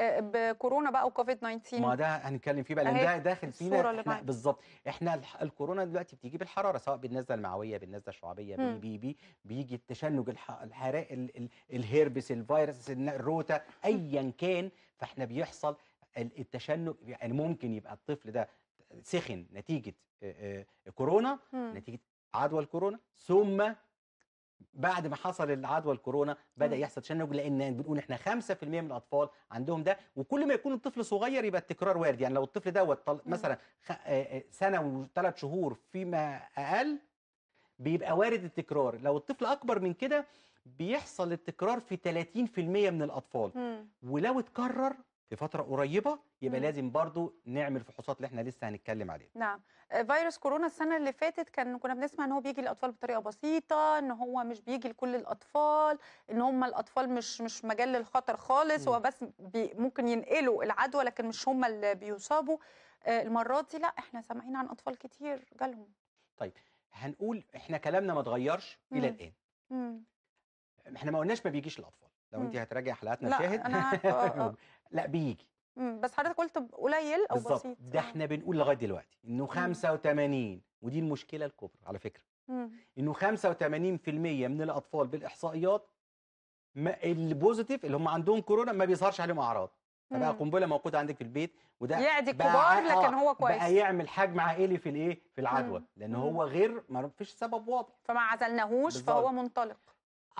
آه، بكورونا بقى وكوفيد 19 ما ده هنتكلم فيه بقى لان ده داخل فينا بالظبط احنا الكورونا دلوقتي بتيجي بالحراره سواء بالنزله المعويه بالنزله الشعبيه بي بي بي بيجي التشنج الحراق الهربس الفيروس الروتا ايا كان فاحنا بيحصل التشنج يعني ممكن يبقى الطفل ده سخن نتيجه كورونا نتيجه عدوى الكورونا ثم بعد ما حصل العدوى الكورونا بدا يحصل تشنج لان بنقول احنا 5% من الاطفال عندهم ده وكل ما يكون الطفل صغير يبقى التكرار وارد يعني لو الطفل دوت مثلا آه، آه، سنه وثلاث شهور فيما اقل بيبقى وارد التكرار لو الطفل اكبر من كده بيحصل التكرار في 30% من الاطفال ولو اتكرر في فترة قريبه يبقى مم. لازم برضو نعمل فحوصات اللي احنا لسه هنتكلم عليها نعم آه، فيروس كورونا السنه اللي فاتت كان كنا بنسمع ان هو بيجي للاطفال بطريقه بسيطه ان هو مش بيجي لكل الاطفال ان هم الاطفال مش مش مجال للخطر خالص هو بس بي ممكن ينقلوا العدوى لكن مش هم اللي بيصابوا آه، المرات دي لا احنا سامعين عن اطفال كتير جالهم طيب هنقول احنا كلامنا ما اتغيرش الى الان مم. احنا ما قلناش ما بيجيش الاطفال لو انت امم. هتراجعي حلقاتنا لا شاهد أنا آه، آه. لا بيجي امم، بس حضرتك قلت قليل او بالزبط. بسيط ده آه. احنا بنقول لغايه دلوقتي انه 85 امم. ودي المشكله الكبرى على فكره مم. انه 85% من الاطفال بالاحصائيات البوزيتيف اللي هم عندهم كورونا ما بيظهرش عليهم اعراض فبقى قنبله موجوده عندك في البيت وده يعدي الكبار لكن هو كويس بقى يعمل حجم عائلي في الايه في العدوى لان مم. هو غير ما فيش سبب واضح فما عزلناهوش فهو منطلق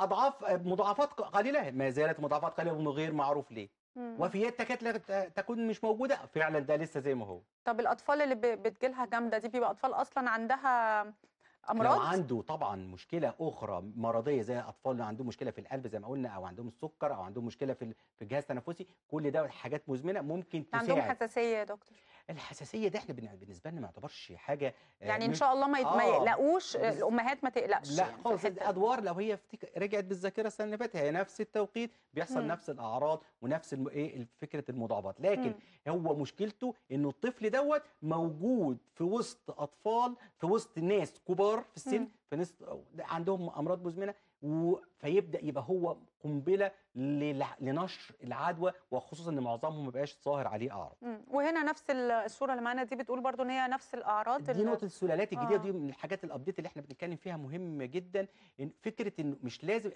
اضعاف مضاعفات قليله ما زالت مضاعفات قليله وغير معروف ليه وفيات تكاد تكون مش موجوده فعلا ده لسه زي ما هو طب الاطفال اللي بتجيلها جامده دي بيبقى اطفال اصلا عندها امراض لو عنده طبعا مشكله اخرى مرضيه زي اطفال اللي عندهم مشكله في القلب زي ما قلنا او عندهم السكر او عندهم مشكله في في الجهاز التنفسي كل ده حاجات مزمنه ممكن تساعد عندهم حساسيه يا دكتور الحساسيه دي احنا بالنسبه لنا ما يعتبرش حاجه آه، يعني ان شاء الله ما, آه يقلقوش آه، الامهات ما تقلقش لا يعني خالص الادوار لو هي رجعت بالذاكره السنه اللي فاتت هي نفس التوقيت بيحصل نفس الاعراض ونفس ايه فكره المضاعفات لكن هو مشكلته انه الطفل دوت موجود في وسط اطفال في وسط ناس كبار في السن في نسبه عندهم امراض مزمنه و... فيبدا يبقى هو قنبله لنشر العدوى وخصوصا ان معظمهم ما بقاش ظاهر عليه اعراض. وهنا نفس الصوره اللي معانا دي بتقول برضو ان هي نفس الاعراض دي نقطه السلالات الجديده آه. دي من الحاجات الابديت اللي احنا بنتكلم فيها مهم جدا إن فكره انه مش لازم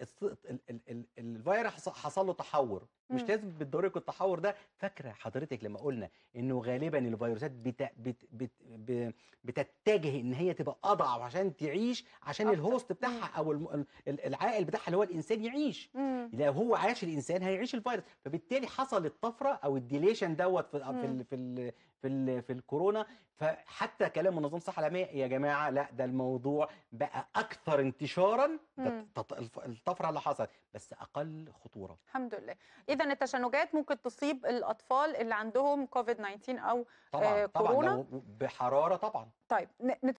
الفيروس حصل له تحور مش لازم بالضروره يكون التحور ده فاكره حضرتك لما قلنا انه غالبا الفيروسات بت... بت... بت... بتت تتجه ان هي تبقى اضعف عشان تعيش عشان أكتر. الهوست بتاعها او العائل بتاعها اللي هو الانسان يعيش لو هو عاش الانسان هيعيش الفيروس فبالتالي حصل الطفره او الديليشن دوت في في في في, في الكورونا فحتى كلام منظمه الصحه العالميه يا جماعه لا ده الموضوع بقى اكثر انتشارا الطفره اللي حصلت بس اقل خطوره الحمد لله اذا التشنجات ممكن تصيب الاطفال اللي عندهم كوفيد 19 او آه، طبعا كورونا طبعا بحراره طبعا طيب